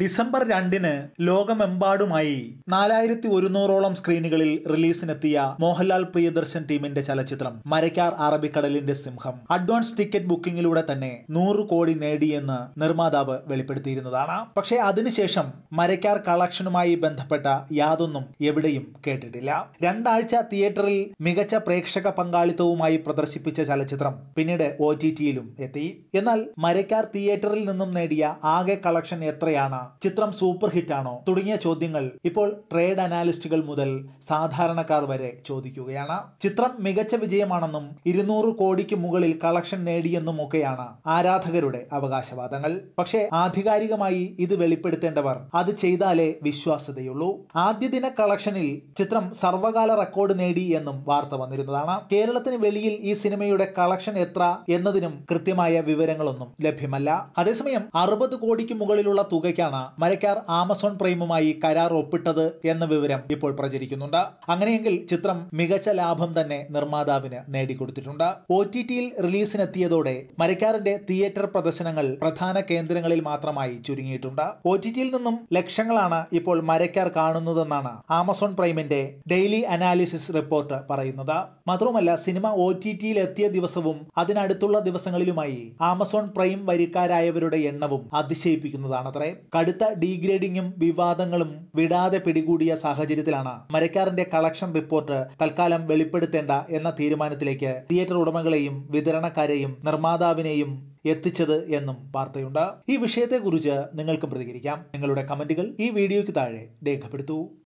December രണ്ടിന് ലോകമെമ്പാടുമായി നാലായിരത്തി ഒരുന്നൂറോളം സ്ക്രീനുകളിൽ റിലീസിനെത്തിയ മോഹൻലാൽ പ്രിയദർശൻ ടീമിന്റെ ചലച്ചിത്രം മരക്കാർ അറബിക്കടലിന്റെ സിംഹം അഡ്വാൻസ് ടിക്കറ്റ് ബുക്കിംഗിലൂടെ തന്നെ നൂറ് കോടി നേടിയെന്ന് നിർമ്മാതാവ് വെളിപ്പെടുത്തിയിരുന്നതാണ് പക്ഷേ അതിനുശേഷം മരക്കാർ കളക്ഷനുമായി ബന്ധപ്പെട്ട യാതൊന്നും എവിടെയും കേട്ടിട്ടില്ല രണ്ടാഴ്ച തിയേറ്ററിൽ മികച്ച പ്രേക്ഷക പങ്കാളിത്തവുമായി പ്രദർശിപ്പിച്ച ചലച്ചിത്രം പിന്നീട് ഒ ടി ടിയിലും എത്തി എന്നാൽ മരക്കാർ തിയേറ്ററിൽ നിന്നും നേടിയ ആകെ കളക്ഷൻ എത്രയാണ് ചിത്രം സൂപ്പർ ഹിറ്റാണോ തുടങ്ങിയ ചോദ്യങ്ങൾ ഇപ്പോൾ ട്രേഡ് അനാലിസ്റ്റുകൾ മുതൽ സാധാരണക്കാർ വരെ ചോദിക്കുകയാണ് ചിത്രം മികച്ച വിജയമാണെന്നും ഇരുന്നൂറ് കോടിക്ക് മുകളിൽ കളക്ഷൻ നേടിയെന്നും ഒക്കെയാണ് ആരാധകരുടെ അവകാശവാദങ്ങൾ പക്ഷേ ആധികാരികമായി ഇത് വെളിപ്പെടുത്തേണ്ടവർ അത് ചെയ്താലേ വിശ്വാസ്യതയുള്ളൂ ആദ്യ ദിന കളക്ഷനിൽ ചിത്രം സർവകാല റെക്കോർഡ് നേടി എന്നും വാർത്ത വന്നിരുന്നതാണ് കേരളത്തിന് വെളിയിൽ ഈ സിനിമയുടെ കളക്ഷൻ എത്ര എന്നതിനും കൃത്യമായ വിവരങ്ങളൊന്നും ലഭ്യമല്ല അതേസമയം അറുപത് കോടിക്ക് മുകളിലുള്ള തുകയ്ക്കാണ് വേണ്ടിയാണ് മരക്കാർ ആമസോൺ പ്രൈമുമായി കരാർ ഒപ്പിട്ടത് എന്ന വിവരം ഇപ്പോൾ പ്രചരിക്കുന്നുണ്ട് അങ്ങനെയെങ്കിൽ ചിത്രം മികച്ച ലാഭം തന്നെ നിർമ്മാതാവിന് നേടിക്കൊടുത്തിട്ടുണ്ട് ഒ ടി ടിയിൽ റിലീസിനെത്തിയതോടെ മരക്കാറിന്റെ തിയേറ്റർ പ്രദർശനങ്ങൾ പ്രധാന കേന്ദ്രങ്ങളിൽ മാത്രമായി ചുരുങ്ങിയിട്ടുണ്ട് ഒ ടി ടിയിൽ നിന്നും ലക്ഷങ്ങളാണ് ഇപ്പോൾ മരക്കാർ കാണുന്നതെന്നാണ് ആമസോൺ പ്രൈമിന്റെ ഡെയിലി അനാലിസിസ് റിപ്പോർട്ട് പറയുന്നത് മാത്രവുമല്ല സിനിമ ഒ ടി ടിയിൽ എത്തിയ ദിവസവും അതിനടുത്തുള്ള ദിവസങ്ങളിലുമായി ആമസോൺ പ്രൈം വരിക്കാരായവരുടെ എണ്ണവും അതിശയിപ്പിക്കുന്നതാണത്രേ കടുത്ത ഡീഗ്രേഡിങ്ങും വിവാദങ്ങളും വിടാതെ പിടികൂടിയ സാഹചര്യത്തിലാണ് മരക്കാറിന്റെ കളക്ഷൻ റിപ്പോർട്ട് തൽക്കാലം വെളിപ്പെടുത്തേണ്ട എന്ന തീരുമാനത്തിലേക്ക് തിയേറ്റർ ഉടമകളെയും വിതരണക്കാരെയും നിർമ്മാതാവിനെയും എത്തിച്ചത് എന്നും വാർത്തയുണ്ട് ഈ വിഷയത്തെക്കുറിച്ച് നിങ്ങൾക്കും പ്രതികരിക്കാം നിങ്ങളുടെ കമന്റുകൾ ഈ വീഡിയോയ്ക്ക് താഴെ രേഖപ്പെടുത്തൂ